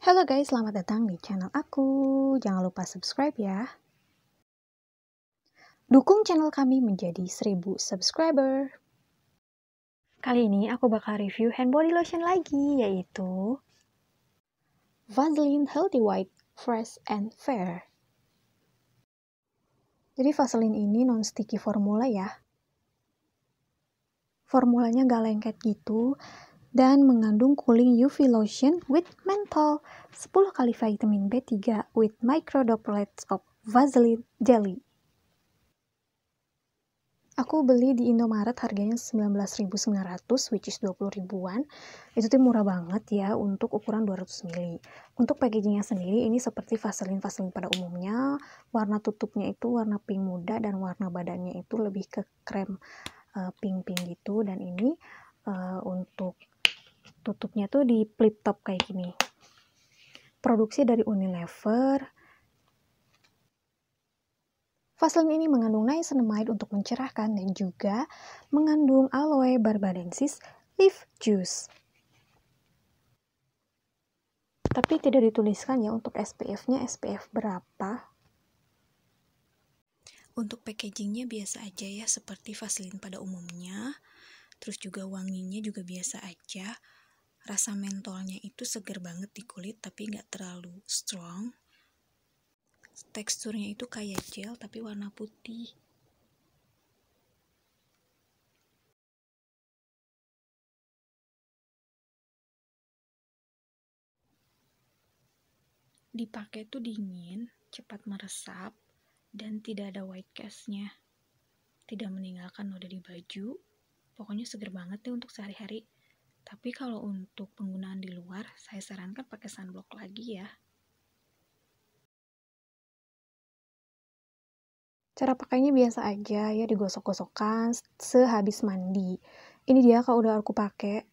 Halo guys, selamat datang di channel aku. Jangan lupa subscribe ya. Dukung channel kami menjadi 1000 subscriber. Kali ini aku bakal review hand body lotion lagi, yaitu Vaseline Healthy White Fresh and Fair. Jadi Vaseline ini non-sticky formula ya. Formulanya gak lengket gitu, dan mengandung cooling UV lotion with menthol, 10 kali vitamin B3 with droplets of Vaseline jelly. Aku beli di Indomaret harganya 19.900 which is 20 ribuan. Itu tuh murah banget ya untuk ukuran 200 ml. Untuk packagingnya sendiri ini seperti Vaseline Vaseline pada umumnya. Warna tutupnya itu warna pink muda dan warna badannya itu lebih ke krem eh, pink-pink gitu dan ini uh, untuk tutupnya tuh di flip top kayak gini produksi dari Unilever Vaseline ini mengandung niacinamide untuk mencerahkan dan juga mengandung aloe barbadensis leaf juice tapi tidak dituliskan ya untuk SPF-nya SPF berapa untuk packagingnya biasa aja ya seperti vaselin pada umumnya terus juga wanginya juga biasa aja rasa mentolnya itu seger banget di kulit tapi nggak terlalu strong teksturnya itu kayak gel tapi warna putih dipakai tuh dingin cepat meresap dan tidak ada white castnya tidak meninggalkan noda di baju pokoknya seger banget nih untuk sehari-hari tapi kalau untuk penggunaan di luar, saya sarankan pakai sunblock lagi ya. Cara pakainya biasa aja ya digosok-gosokkan sehabis mandi. Ini dia kalau udah aku pakai.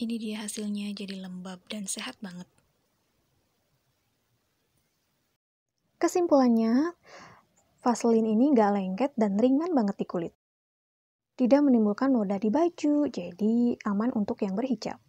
Ini dia hasilnya jadi lembab dan sehat banget. Kesimpulannya, Vaseline ini gak lengket dan ringan banget di kulit tidak menimbulkan noda di baju, jadi aman untuk yang berhijab.